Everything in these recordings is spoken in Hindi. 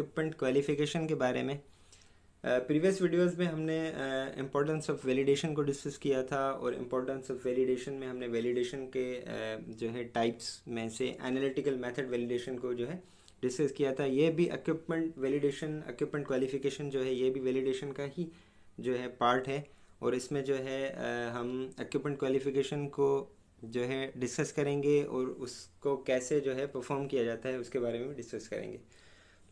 इक्विपमेंट क्वालिफिकेशन के बारे में प्रीवियस वीडियोस में हमने इम्पोर्टेंस ऑफ वैलिडेशन को डिस्कस किया था और इम्पोर्टेंस ऑफ वैलिडेशन में हमने वैलिडेशन के uh, जो है टाइप्स में से एनालिटिकल मेथड वैलिडेशन को जो है डिस्कस किया था ये भी इक्विपमेंट वैलिडेशन इक्विपमेंट क्वालिफिकेशन जो है ये भी वैलिडेशन का ही जो है पार्ट है और इसमें जो है uh, हम इक्विपमेंट क्वालिफिकेशन को जो है डिस्कस करेंगे और उसको कैसे जो है परफॉर्म किया जाता है उसके बारे में डिस्कस करेंगे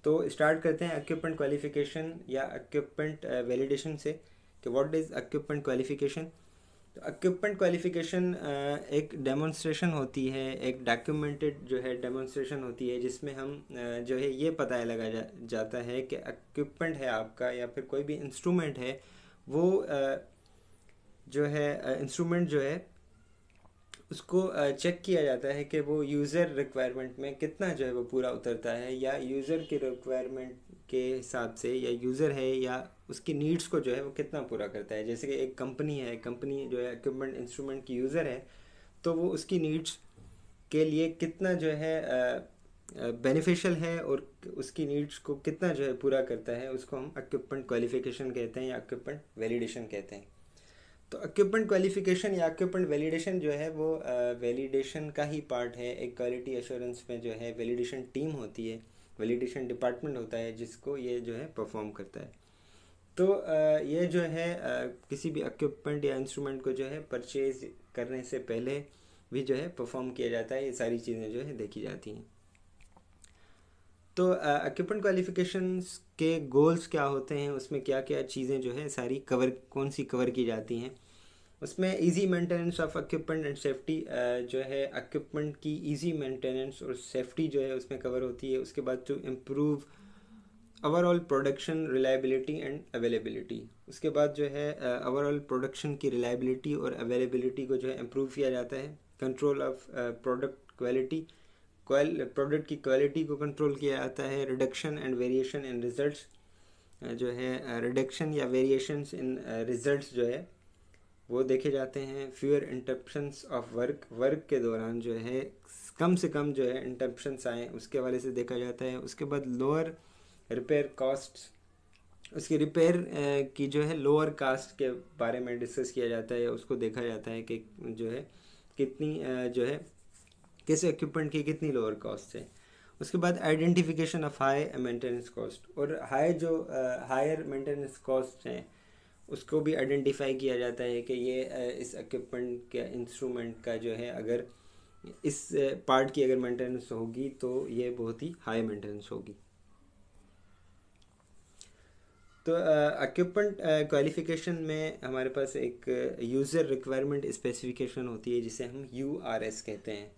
तो स्टार्ट करते हैं एक्यूपमेंट क्वालिफिकेशन या एक्यूपमेंट वैलिडेशन uh, से कि व्हाट इज़ एक्यूपमेंट क्वालिफिकेशन तो एक्यूपमेंट क्वालिफिकेशन uh, एक डेमोन्स्ट्रेशन होती है एक डॉक्यूमेंटेड जो है डेमोन्स्ट्रेशन होती है जिसमें हम uh, जो है ये पता है लगा जा, जाता है कि एक्यूपमेंट है आपका या फिर कोई भी इंस्ट्रूमेंट है वो जो है इंस्ट्रूमेंट जो है उसको चेक किया जाता है कि वो यूज़र रिक्वायरमेंट में कितना जो है वो पूरा उतरता है या यूज़र के रिक्वायरमेंट के हिसाब से या यूज़र है या उसकी नीड्स को जो है वो कितना पूरा करता है जैसे कि एक कंपनी है कंपनी जो है इक्विपमेंट इंस्ट्रूमेंट की यूज़र है तो वो उसकी नीड्स के लिए कितना जो है बेनिफिशियल है और उसकी नीड्स को कितना जो है पूरा करता है उसको हम इक्विपमेंट क्वालिफिकेशन कहते हैं या इक्विपमेंट वैलिडेशन कहते हैं तो इक्विपमेंट क्वालिफिकेशन या इक्विपमेंट वैलिडेशन जो है वो वैलिडेशन का ही पार्ट है एक क्वालिटी एश्योरेंस में जो है वैलिडेशन टीम होती है वैलिडेशन डिपार्टमेंट होता है जिसको ये जो है परफॉर्म करता है तो ये जो है किसी भी इक्विपमेंट या इंस्ट्रूमेंट को जो है परचेज करने से पहले भी जो है परफॉर्म किया जाता है ये सारी चीज़ें जो है देखी जाती हैं तो अक्यूपेंट क्वालिफिकेशन के गोल्स क्या होते हैं उसमें क्या क्या चीज़ें जो है सारी कवर कौन सी कवर की जाती हैं उसमें easy maintenance of equipment and safety जो है इक्विपमेंट की इजी मेंटेनेंस और सेफ्टी जो है उसमें कवर होती है उसके बाद to improve overall production reliability and availability उसके बाद जो है ओवरऑल प्रोडक्शन की रिलायबिलिटी और अवेलेबिलिटी को जो है इम्प्रूव किया जाता है control of product quality product की क्वालिटी को कंट्रोल किया जाता है reduction and variation in results जो है रिडक्शन या वेरिएशन इन रिजल्ट्स जो है वो देखे जाते हैं fewer interruptions of work work के दौरान जो है कम से कम जो है इंटरप्शंस आए उसके वाले से देखा जाता है उसके बाद लोअर रिपेयर कॉस्ट उसकी रिपेयर की जो है लोअर कास्ट के बारे में डिस्कस किया जाता है उसको देखा जाता है कि जो है कितनी जो है किस इक्विपमेंट की कितनी लोअर कॉस्ट है उसके बाद identification of high maintenance cost और हाई जो हायर मेंटेनेंस कॉस्ट हैं उसको भी आइडेंटिफाई किया जाता है कि ये uh, इस इक्विपमेंट के इंस्ट्रूमेंट का जो है अगर इस पार्ट की अगर मेंटेनेंस होगी तो ये बहुत ही हाई मेंटेनेंस होगी तो इक्विपमेंट क्वालिफिकेशन में हमारे पास एक यूज़र रिक्वायरमेंट स्पेसिफिकेशन होती है जिसे हम यू आर एस कहते हैं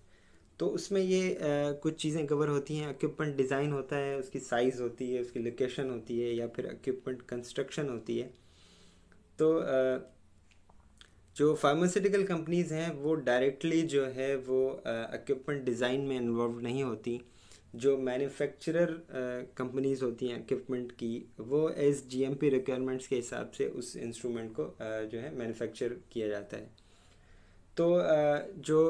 तो उसमें ये आ, कुछ चीज़ें कवर होती हैं इक्विपमेंट डिज़ाइन होता है उसकी साइज़ होती है उसकी लोकेशन होती है या फिर इक्विपमेंट कंस्ट्रक्शन होती है तो आ, जो फार्मास्यूटिकल कंपनीज़ हैं वो डायरेक्टली जो है वो इक्विपमेंट डिज़ाइन में इन्वॉल्व नहीं होती जो मैन्युफैक्चरर कंपनीज़ होती हैं इक्विपमेंट की वो S G M P requirements के हिसाब से उस इंस्ट्रूमेंट को आ, जो है मैन्युफैक्चर किया जाता है तो आ, जो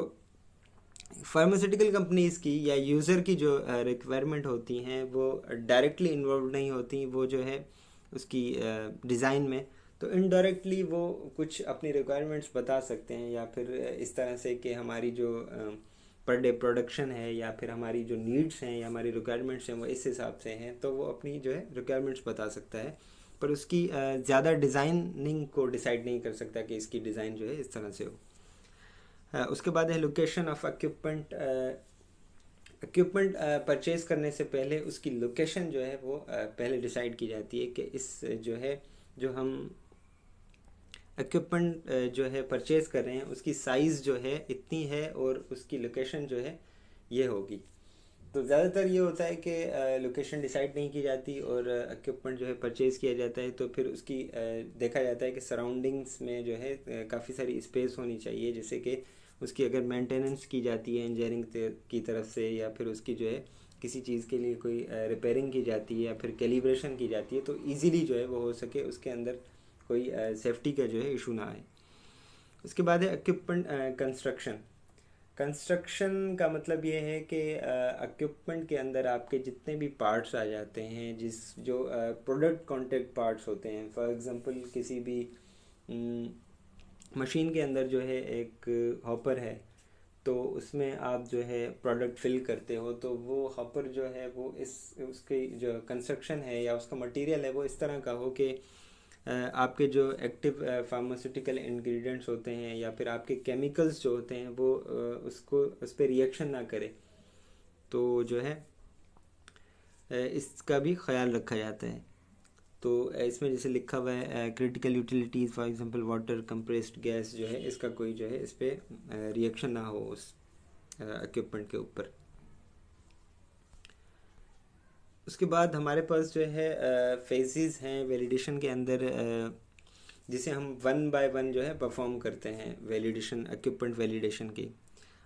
फार्मास्यूटिकल कंपनीज़ की या यूज़र की जो रिक्वायरमेंट uh, होती हैं वो डायरेक्टली इन्वॉल्व नहीं होती वो जो है उसकी डिज़ाइन uh, में तो इनडायरेक्टली वो कुछ अपनी रिक्वायरमेंट्स बता सकते हैं या फिर uh, इस तरह से कि हमारी जो पर डे प्रोडक्शन है या फिर हमारी जो नीड्स हैं या हमारी रिक्वायरमेंट्स हैं वो इस हिसाब से हैं तो वो अपनी जो है रिक्वायरमेंट्स बता सकता है पर उसकी ज़्यादा डिज़ाइनिंग को डिसाइड नहीं कर सकता कि इसकी डिज़ाइन जो है इस तरह से हो हाँ, उसके बाद है location of equipment equipment purchase करने से पहले उसकी लोकेशन जो है वो uh, पहले डिसाइड की जाती है कि इस uh, जो है जो हम इक्विपमेंट uh, जो है परचेज़ कर रहे हैं उसकी साइज़ जो है इतनी है और उसकी लोकेशन जो है ये होगी तो ज़्यादातर ये होता है कि लोकेशन डिसाइड नहीं की जाती और इक्विपमेंट जो है परचेज़ किया जाता है तो फिर उसकी देखा जाता है कि सराउंडिंग्स में जो है काफ़ी सारी स्पेस होनी चाहिए जैसे कि उसकी अगर मेंटेनेंस की जाती है इंजीनियरिंग की तरफ से या फिर उसकी जो है किसी चीज़ के लिए कोई रिपेयरिंग की जाती है या फिर कैलिब्रेशन की जाती है तो इजीली जो है वो हो सके उसके अंदर कोई सेफ्टी का जो है इशू ना आए उसके बाद है इक्विपमेंट कंस्ट्रक्शन कंस्ट्रक्शन का मतलब ये है कि इक्विपमेंट के अंदर आपके जितने भी पार्ट्स आ जाते हैं जिस जो प्रोडक्ट कॉन्टेक्ट पार्ट्स होते हैं फॉर एग्ज़ाम्पल किसी भी मशीन के अंदर जो है एक हॉपर है तो उसमें आप जो है प्रोडक्ट फिल करते हो तो वो हॉपर जो है वो इस उसकी जो कंस्ट्रक्शन है या उसका मटेरियल है वो इस तरह का हो कि आपके जो एक्टिव फार्मास्यूटिकल इंग्रेडिएंट्स होते हैं या फिर आपके केमिकल्स जो होते हैं वो उसको उस पर रिएक्शन ना करे तो जो है इसका भी ख्याल रखा जाता है तो इसमें जैसे लिखा हुआ है critical utilities for example water compressed gas जो है इसका कोई जो है इस पर रिएक्शन ना हो उस इक्विपमेंट के ऊपर उसके बाद हमारे पास जो है फेजेस हैं वैलिडेशन के अंदर जिसे हम वन बाय वन जो है परफॉर्म करते हैं वैलिडेशन इक्विपमेंट वैलिडेशन की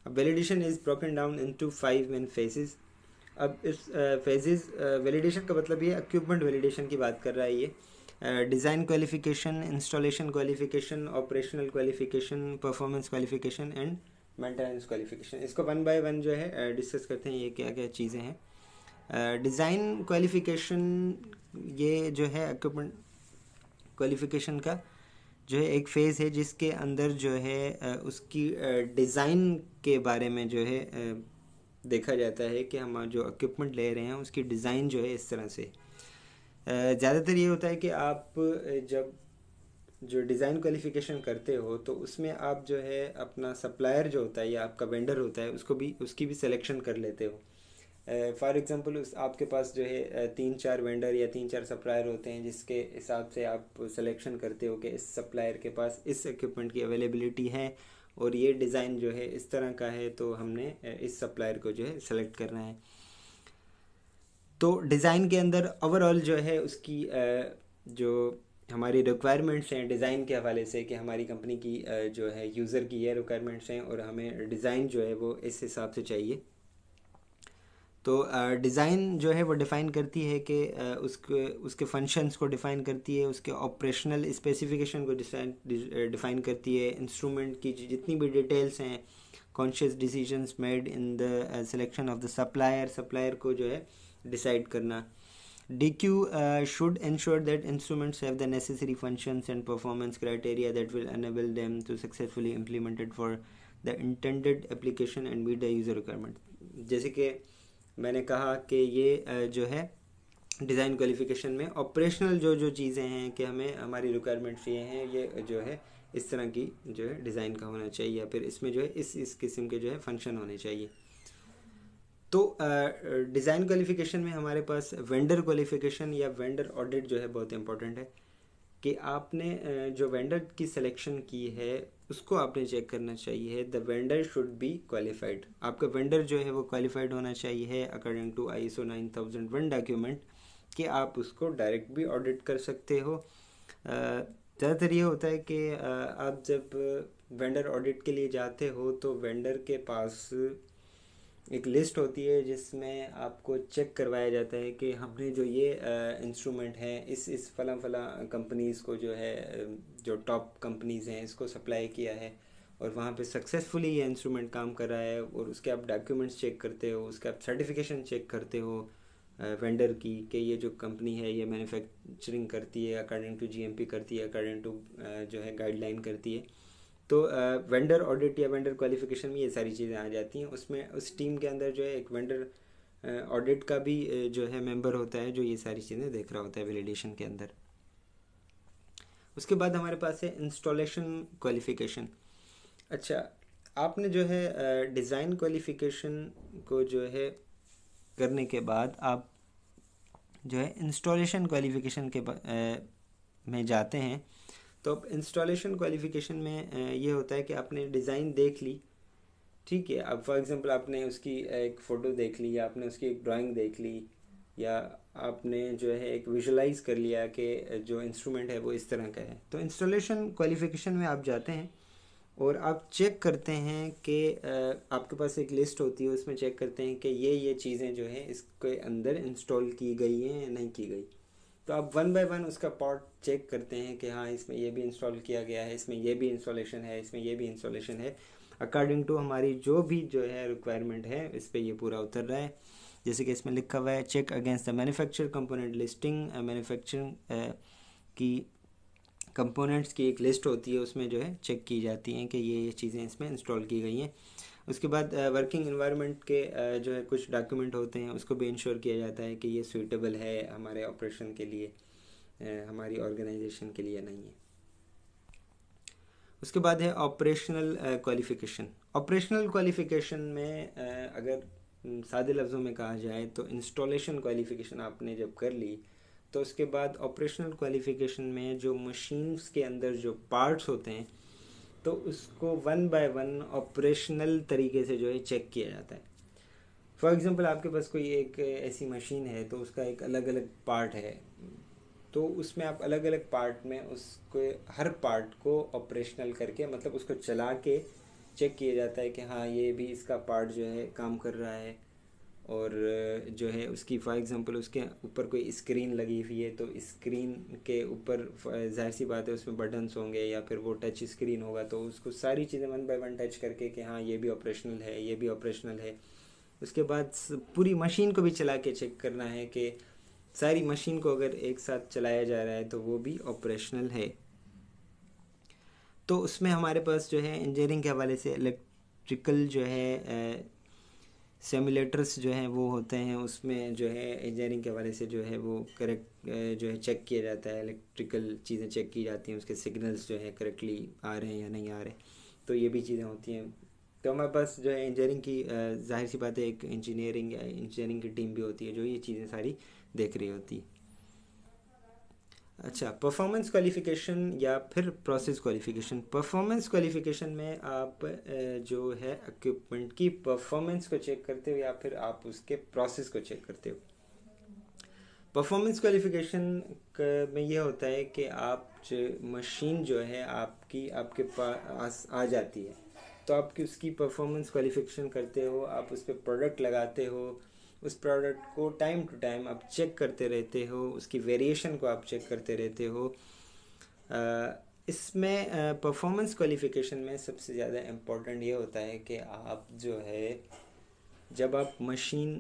अब validation is broken down into five main phases अब इस फेजेस वैलिडेशन का मतलब ये इक्विपमेंट वैलिडेशन की बात कर रहा है ये design qualification installation qualification operational qualification performance qualification and maintenance qualification इसको वन बाय वन जो है डिस्कस करते हैं ये क्या क्या चीज़ें हैं डिज़ाइन क्वालिफिकेशन ये जो है इक्विपमेंट क्वालिफिकेशन का जो है एक फेज़ है जिसके अंदर जो है उसकी डिज़ाइन के बारे में जो है देखा जाता है कि हम जो इक्विपमेंट ले रहे हैं उसकी डिज़ाइन जो है इस तरह से ज़्यादातर ये होता है कि आप जब जो डिज़ाइन क्वालिफिकेशन करते हो तो उसमें आप जो है अपना सप्लायर जो होता है या आपका वेंडर होता है उसको भी उसकी भी सिलेक्शन कर लेते हो फॉर एग्ज़ाम्पल उस आपके पास जो है तीन चार वेंडर या तीन चार सप्लायर होते हैं जिसके हिसाब से आप सिलेक्शन करते हो कि इस सप्लायर के पास इस इक्विपमेंट की अवेलेबिलिटी है और ये डिज़ाइन जो है इस तरह का है तो हमने इस सप्लायर को जो है सेलेक्ट करना है तो डिज़ाइन के अंदर ओवरऑल जो है उसकी जो हमारी रिक्वायरमेंट्स हैं डिज़ाइन के हवाले से कि हमारी कंपनी की जो है यूज़र की ये रिक्वायरमेंट्स हैं और हमें डिज़ाइन जो है वो इस हिसाब से चाहिए तो डिज़ाइन uh, जो है वो डिफ़ाइन करती है कि uh, उसके उसके फंक्शंस को डिफ़ाइन करती है उसके ऑपरेशनल स्पेसिफिकेशन को डिफ़ाइन करती है इंस्ट्रूमेंट की जितनी भी डिटेल्स हैं conscious decisions made in the selection of the supplier supplier को जो है डिसाइड करना D Q should ensure that instruments have the necessary functions and performance criteria that will enable them to successfully implemented for the intended application and meet the user requirement जैसे कि मैंने कहा कि ये जो है डिज़ाइन क्वालिफिकेशन में ऑपरेशनल जो जो चीज़ें हैं कि हमें हमारी रिक्वायरमेंट्स ये हैं ये जो है इस तरह की जो है डिज़ाइन का होना चाहिए या फिर इसमें जो है इस इस किस्म के जो है फंक्शन होने चाहिए तो डिज़ाइन क्वालिफिकेशन में हमारे पास वेंडर क्वालिफिकेशन या वेंडर ऑडिट जो है बहुत इंपॉर्टेंट है कि आपने जो वेंडर की सिलेक्शन की है उसको आपने चेक करना चाहिए the vendor should be qualified आपका वेंडर जो है वो क्वालिफाइड होना चाहिए according to I S O nine thousand one document कि आप उसको डायरेक्ट भी ऑडिट कर सकते हो ज़्यादातर ये होता है कि आप जब वेंडर ऑडिट के लिए जाते हो तो वेंडर के पास एक लिस्ट होती है जिसमें आपको चेक करवाया जाता है कि हमने जो ये इंस्ट्रूमेंट हैं इस इस फला फला कंपनीज़ को जो है जो टॉप कंपनीज़ हैं इसको सप्लाई किया है और वहाँ पे सक्सेसफुली ये इंस्ट्रूमेंट काम कर रहा है और उसके आप डॉक्यूमेंट्स चेक करते हो उसके आप सर्टिफिकेशन चेक करते हो वेंडर की कि ये जो कंपनी है ये मैन्युफैक्चरिंग करती है अकॉर्डिंग टू जीएमपी करती है अकॉर्डिंग टू जो है गाइडलाइन करती है तो वेंडर ऑडिट या वेंडर क्वालिफिकेशन में ये सारी चीज़ें आ जाती हैं उसमें उस टीम के अंदर जो है एक वेंडर ऑडिट का भी जो है मेंबर होता है जो ये सारी चीज़ें देख रहा होता है वेलिडेशन के अंदर उसके बाद हमारे पास है इंस्टॉलेशन क्वालिफिकेशन अच्छा आपने जो है डिज़ाइन क्वालिफिकेशन को जो है करने के बाद आप जो है इंस्टॉलेशन क्वालिफिकेशन के में जाते हैं तो अब इंस्टॉलेशन क्वालिफिकेशन में ये होता है कि आपने डिज़ाइन देख ली ठीक है अब फॉर एग्ज़ाम्पल आपने उसकी एक फ़ोटो देख ली या आपने उसकी एक ड्राइंग देख ली या आपने जो है एक विजुलाइज कर लिया कि जो इंस्ट्रूमेंट है वो इस तरह का है तो इंस्टॉलेशन क्वालिफिकेशन में आप जाते हैं और आप चेक करते हैं कि आपके पास एक लिस्ट होती है उसमें चेक करते हैं कि ये ये चीज़ें जो है इसके अंदर इंस्टॉल की गई हैं या नहीं की गई तो आप वन बाय वन उसका पार्ट चेक करते हैं कि हाँ इसमें ये भी इंस्टॉल किया गया है इसमें ये भी इंस्टॉलेशन है इसमें ये भी इंस्टॉलेशन है अकॉर्डिंग टू हमारी जो भी जो है रिक्वायरमेंट है इस पर ये पूरा उतर रहा है जैसे कि इसमें लिखा हुआ है check against the manufacture component listing manufacturing की कंपोनेंट्स की एक लिस्ट होती है उसमें जो है चेक की जाती हैं कि ये ये चीज़ें इसमें इंस्टॉल की गई हैं उसके बाद वर्किंग इन्वायरमेंट के जो है कुछ डॉक्यूमेंट होते हैं उसको भी इंश्योर किया जाता है कि ये सूटेबल है हमारे ऑपरेशन के लिए हमारी ऑर्गेनाइजेशन के लिए नहीं है उसके बाद है ऑपरेशनल क्वालिफिकेशन ऑपरेशनल क्वालिफिकेशन में अगर सादे लफ्ज़ों में कहा जाए तो इंस्टॉलेशन क्वालिफिकेशन आपने जब कर ली तो उसके बाद ऑपरेशनल क्वालिफिकेशन में जो मशीन्स के अंदर जो पार्ट्स होते हैं तो उसको वन बाय वन ऑपरेशनल तरीके से जो है चेक किया जाता है फॉर एग्ज़ाम्पल आपके पास कोई एक ऐसी मशीन है तो उसका एक अलग अलग पार्ट है तो उसमें आप अलग अलग पार्ट में उसके हर पार्ट को ऑपरेशनल करके मतलब उसको चला के चेक किया जाता है कि हाँ ये भी इसका पार्ट जो है काम कर रहा है और जो है उसकी फॉर एग्ज़ाम्पल उसके ऊपर कोई स्क्रीन लगी हुई है तो स्क्रीन के ऊपर जाहिर सी बात है उसमें बटन्स होंगे या फिर वो टच स्क्रीन होगा तो उसको सारी चीज़ें वन बाय वन टच करके कि हाँ ये भी ऑपरेशनल है ये भी ऑपरेशनल है उसके बाद पूरी मशीन को भी चला के चेक करना है कि सारी मशीन को अगर एक साथ चलाया जा रहा है तो वो भी ऑपरेशनल है तो उसमें हमारे पास जो है इंजीनियरिंग के हवाले से इलेक्ट्रिकल जो है सेमुलेटर्स जो हैं वो होते हैं उसमें जो है इंजीनियरिंग के हवाले से जो है वो करेक्ट जो है चेक किया जाता है इलेक्ट्रिकल चीज़ें चेक की जाती हैं उसके सिग्नल्स जो है करेक्टली आ रहे हैं या नहीं आ रहे तो ये भी चीज़ें होती हैं तो हमारे पास जो है इंजीनियरिंग की जाहिर सी बात है एक इंजीनियरिंग इंजीनियरिंग की टीम भी होती है जो ये चीज़ें सारी देख रही होती है अच्छा परफॉर्मेंस क्वालिफिकेशन या फिर प्रोसेस क्वालिफिकेशन परफॉर्मेंस क्वालिफिकेशन में आप जो है इक्विपमेंट की परफॉर्मेंस को चेक करते हो या फिर आप उसके प्रोसेस को चेक करते हो परफॉर्मेंस क्वालिफिकेशन में यह होता है कि आप जो मशीन जो है आपकी आपके पास आ जाती है तो आप उसकी परफॉर्मेंस क्वालिफिकेशन करते हो आप उस पर प्रोडक्ट लगाते हो उस प्रोडक्ट को टाइम टू टाइम आप चेक करते रहते हो उसकी वेरिएशन को आप चेक करते रहते हो इसमें परफॉर्मेंस क्वालिफिकेशन में सबसे ज़्यादा इम्पोर्टेंट ये होता है कि आप जो है जब आप मशीन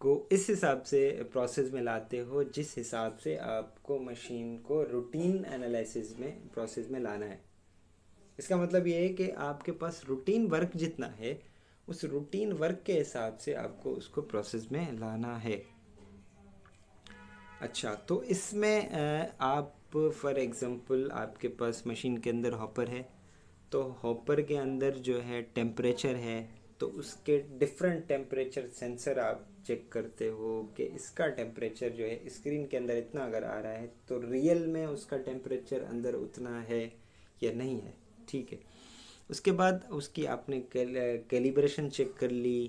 को इस हिसाब से प्रोसेस में लाते हो जिस हिसाब से आपको मशीन को रूटीन एनालिसिस में प्रोसेस में लाना है इसका मतलब ये है कि आपके पास रूटीन वर्क जितना है उस रूटीन वर्क के हिसाब से आपको उसको प्रोसेस में लाना है अच्छा तो इसमें आप फॉर एग्ज़ाम्पल आपके पास मशीन के अंदर हॉपर है तो हॉपर के अंदर जो है टेम्परेचर है तो उसके डिफरेंट टेम्परेचर सेंसर आप चेक करते हो कि इसका टेम्परेचर जो है स्क्रीन के अंदर इतना अगर आ रहा है तो रियल में उसका टेम्परेचर अंदर उतना है या नहीं है ठीक है उसके बाद उसकी आपने कैलिब्रेशन चेक कर ली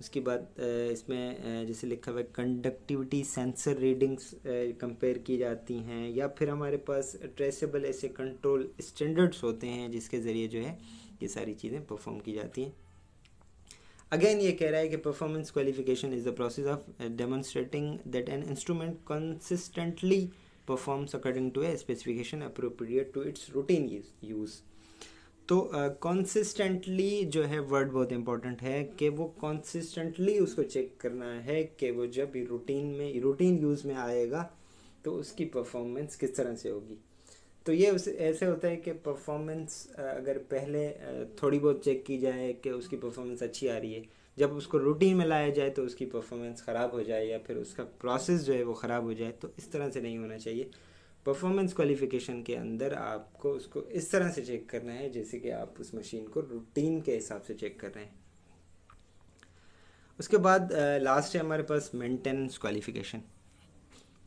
उसके बाद इसमें जैसे लिखा हुआ है कंडक्टिविटी सेंसर रीडिंग्स कंपेयर की जाती हैं या फिर हमारे पास ट्रेसेबल ऐसे कंट्रोल स्टैंडर्ड्स होते हैं जिसके ज़रिए जो है ये सारी चीज़ें परफॉर्म की जाती हैं अगेन ये कह रहा है कि performance qualification is the process of demonstrating that an instrument consistently performs according to a specification appropriate to its routine use तो कंसिस्टेंटली uh, जो है वर्ड बहुत इंपॉर्टेंट है कि वो कंसिस्टेंटली उसको चेक करना है कि वो जब रूटीन में रूटीन यूज़ में आएगा तो उसकी परफॉर्मेंस किस तरह से होगी तो ये उस ऐसे होता है कि परफॉर्मेंस अगर पहले थोड़ी बहुत चेक की जाए कि उसकी परफॉर्मेंस अच्छी आ रही है जब उसको रूटीन में लाया जाए तो उसकी परफॉर्मेंस ख़राब हो जाए या फिर उसका प्रोसेस जो है वो ख़राब हो जाए तो इस तरह से नहीं होना चाहिए परफॉर्मेंस क्वालिफिकेशन के अंदर आपको उसको इस तरह से चेक करना है जैसे कि आप उस मशीन को रूटीन के हिसाब से चेक कर रहे हैं उसके बाद लास्ट है हमारे पास मेंटेनेंस क्वालिफिकेशन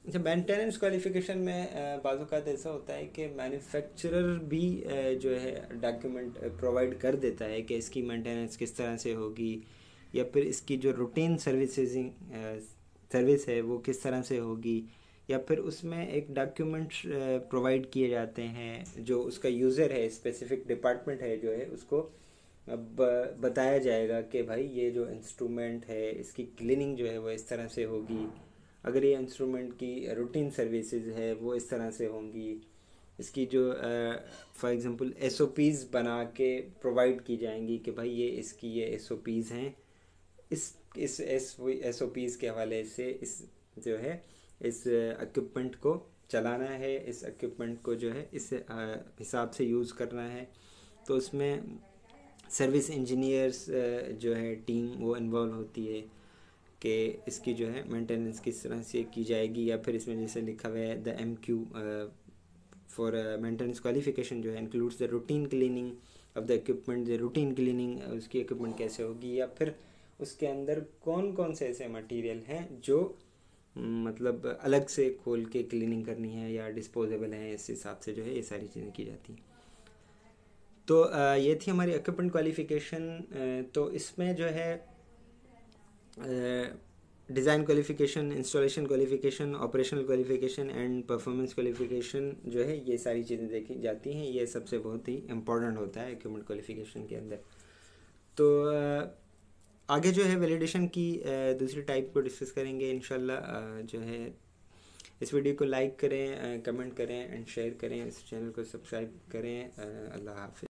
अच्छा मेंटेनेंस क्वालिफिकेशन में बाज़ात तो ऐसा होता है कि मैन्युफैक्चरर भी जो है डॉक्यूमेंट प्रोवाइड कर देता है कि इसकी मेंटेनेंस किस तरह से होगी या फिर इसकी जो रूटीन सर्विसेजिंग सर्विस है वो किस तरह से होगी या फिर उसमें एक डॉक्यूमेंट्स प्रोवाइड किए जाते हैं जो उसका यूज़र है स्पेसिफिक डिपार्टमेंट है जो है उसको अब बताया जाएगा कि भाई ये जो इंस्ट्रूमेंट है इसकी क्लीनिंग जो है वो इस तरह से होगी अगर ये इंस्ट्रूमेंट की रूटीन सर्विसेज है वो इस तरह से होंगी इसकी जो फॉर एग्ज़ाम्पल एस बना के प्रोवाइड की जाएंगी कि भाई ये इसकी ये एस हैं इस इस एस एस के हवाले से इस जो है इस इक्विपमेंट को चलाना है इस इक्विपमेंट को जो है इस हिसाब से यूज़ करना है तो उसमें सर्विस इंजीनियर्स जो है टीम वो इन्वॉल्व होती है कि इसकी जो है मेंटेनेंस किस तरह से की जाएगी या फिर इसमें जैसे लिखा हुआ है the M Q for maintenance qualification जो है includes the routine cleaning of the equipment the routine cleaning उसकी इक्विपमेंट कैसे होगी या फिर उसके अंदर कौन कौन से ऐसे मटेरियल हैं जो मतलब अलग से खोल के क्लीनिंग करनी है या डिस्पोजेबल है इस हिसाब से जो है ये सारी चीज़ें की जाती हैं तो ये थी हमारी ऑक्यूपेंट क्वालिफिकेशन तो इसमें जो है design qualification installation qualification operational qualification and performance qualification जो है ये सारी चीज़ें देखी जाती हैं ये सबसे बहुत ही इम्पोर्टेंट होता है इक्विपमेंट क्वालिफिकेशन के अंदर तो आगे जो है वैलिडेशन की दूसरी टाइप को डिस्कस करेंगे इन जो है इस वीडियो को लाइक करें कमेंट करें एंड शेयर करें इस चैनल को सब्सक्राइब करें अल्लाह हाफि